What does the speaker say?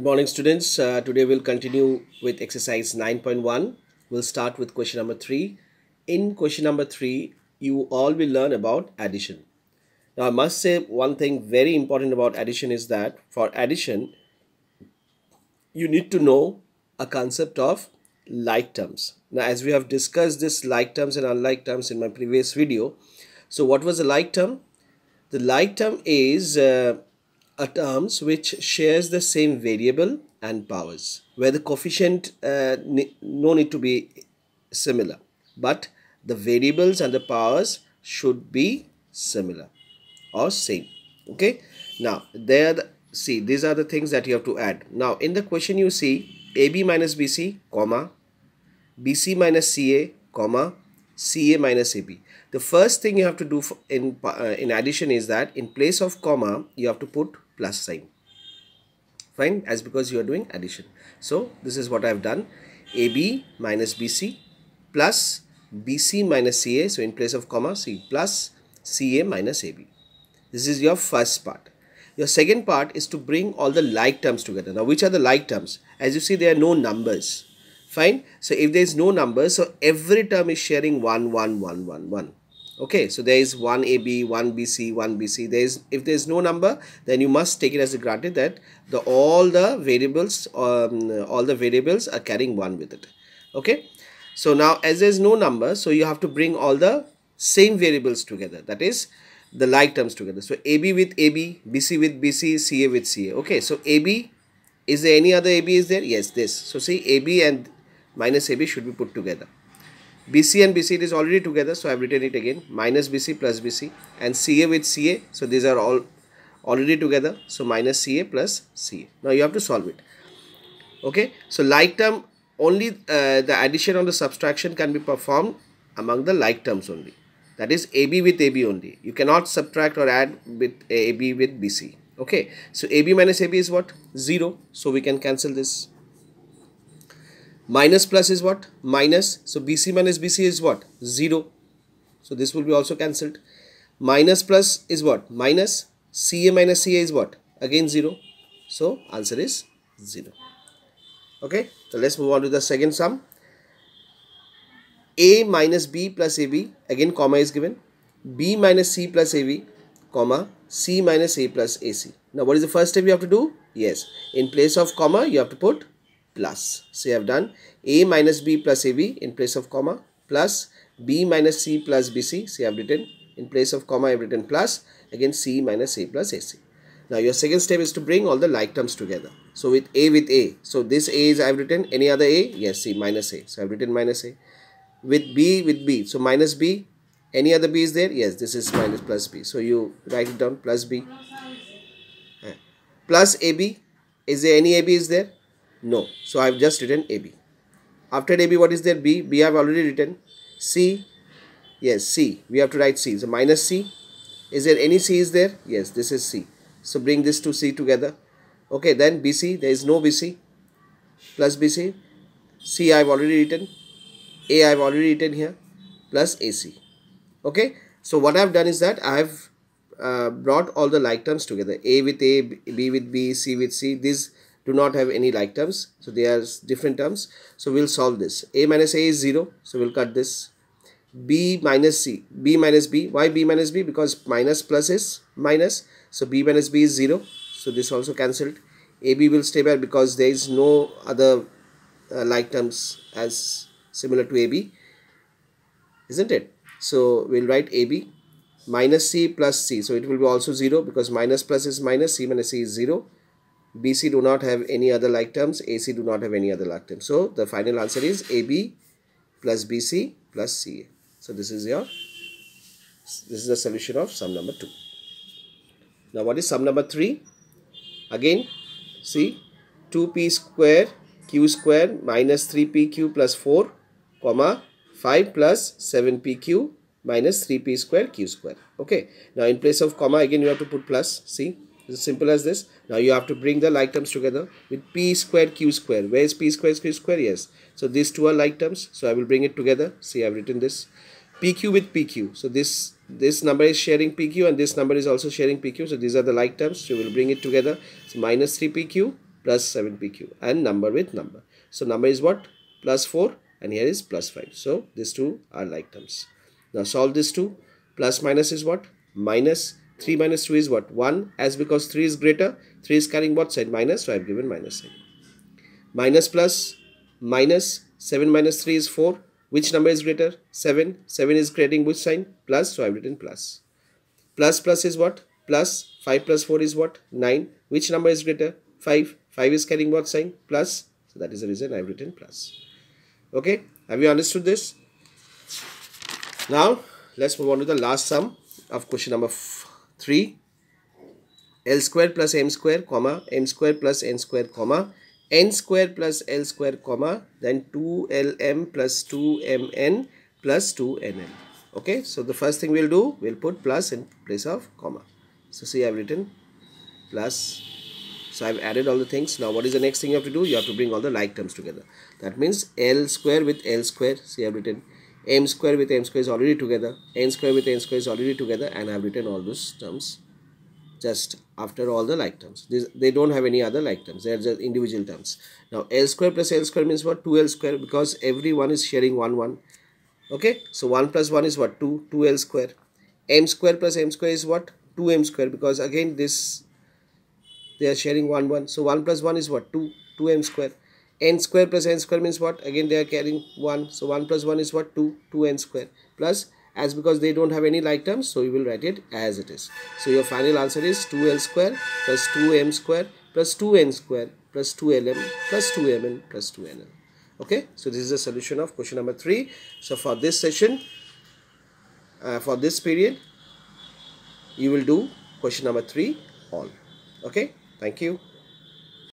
Good morning students. Uh, today we'll continue with exercise 9.1. We'll start with question number 3. In question number 3, you all will learn about addition. Now I must say one thing very important about addition is that for addition, you need to know a concept of like terms. Now as we have discussed this like terms and unlike terms in my previous video. So what was the like term? The like term is... Uh, are terms which shares the same variable and powers where the coefficient uh, ne no need to be similar but the variables and the powers should be similar or same okay now there the, see these are the things that you have to add now in the question you see ab minus bc comma bc minus ca comma ca minus ab the first thing you have to do in uh, in addition is that in place of comma you have to put plus sign fine as because you are doing addition so this is what i have done ab minus bc plus bc minus ca so in place of comma c plus ca minus ab this is your first part your second part is to bring all the like terms together now which are the like terms as you see there are no numbers fine so if there is no number so every term is sharing one one one one one okay so there is 1ab 1bc 1bc there is if there is no number then you must take it as a granted that the all the variables um, all the variables are carrying one with it okay so now as there is no number so you have to bring all the same variables together that is the like terms together so ab with ab bc with bc ca with ca okay so ab is there any other ab is there yes this so see ab and minus ab should be put together BC and BC it is already together so I have written it again minus BC plus BC and CA with CA so these are all already together so minus CA plus CA now you have to solve it okay so like term only uh, the addition or the subtraction can be performed among the like terms only that is AB with AB only you cannot subtract or add with AB with BC okay so AB minus AB is what 0 so we can cancel this minus plus is what minus so bc minus bc is what 0 so this will be also cancelled minus plus is what minus ca minus ca is what again 0 so answer is 0 okay so let's move on to the second sum a minus b plus ab again comma is given b minus c plus ab comma c minus a plus ac now what is the first step you have to do yes in place of comma you have to put plus. So you have done A minus B plus AB in place of comma plus B minus C plus BC. So you have written in place of comma I have written plus again C minus A plus AC. Now your second step is to bring all the like terms together. So with A with A. So this A is I have written any other A? Yes, C minus A. So I have written minus A. With B with B. So minus B. Any other B is there? Yes, this is minus plus B. So you write it down plus B. Plus AB. Is there any AB is there? No. So I have just written AB. After AB, what is there? B. B I have already written. C. Yes, C. We have to write C. So minus C. Is there any C is there? Yes, this is C. So bring this to C together. Okay, then BC. There is no BC. Plus BC. C I have already written. A I have already written here. Plus AC. Okay. So what I have done is that I have uh, brought all the like terms together. A with A, B with B, C with C. These do not have any like terms. So they are different terms. So we'll solve this. A minus A is 0. So we'll cut this. B minus C. B minus B. Why B minus B? Because minus plus is minus. So B minus B is 0. So this also cancelled. AB will stay there because there is no other uh, like terms as similar to AB. Isn't it? So we'll write AB minus C plus C. So it will be also 0 because minus plus is minus. C minus C is 0. BC do not have any other like terms, AC do not have any other like terms. So the final answer is AB plus BC plus CA. So this is your, this is the solution of sum number 2. Now what is sum number 3? Again, see 2p square q square minus 3pq plus 4 comma 5 plus 7pq minus 3p square q square. Okay. Now in place of comma again you have to put plus. See it's simple as this. Now you have to bring the like terms together with p square q square. Where is p square q square? Yes. So these two are like terms. So I will bring it together. See, I've written this. pq with pq. So this this number is sharing pq and this number is also sharing pq. So these are the like terms. So we'll bring it together. It's minus 3pq plus 7pq and number with number. So number is what? Plus 4 and here is plus 5. So these two are like terms. Now solve this two. Plus minus is what? Minus 3 minus 2 is what? 1 as because 3 is greater. 3 is carrying what side? Minus. So I have given minus sign. Minus plus minus 7 minus 3 is 4. Which number is greater? 7. 7 is creating which sign? Plus. So I have written plus. Plus plus is what? Plus 5 plus 4 is what? 9. Which number is greater? 5. 5 is carrying what sign? Plus. So that is the reason I have written plus. Okay. Have you understood this? Now let's move on to the last sum of question number 3 L square plus M square comma M square plus N square comma N square plus L square comma then 2LM plus 2MN plus 2NL. Okay, so the first thing we'll do, we'll put plus in place of comma. So see I've written plus. So I've added all the things. Now what is the next thing you have to do? You have to bring all the like terms together. That means L square with L square. See I've written m square with m square is already together n square with n square is already together and I have written all those terms just after all the like terms this, they don't have any other like terms they are just individual terms now l square plus l square means what 2l square because everyone is sharing one one okay so 1 plus 1 is what 2 2l square m square plus m square is what 2m square because again this they are sharing one one so 1 plus 1 is what 2 2m square n square plus n square means what again they are carrying 1 so 1 plus 1 is what 2 2n square plus as because they don't have any like terms so you will write it as it is so your final answer is 2l square plus 2m square plus 2n square plus 2lm plus 2mn plus 2nl okay so this is the solution of question number 3 so for this session uh, for this period you will do question number 3 all okay thank you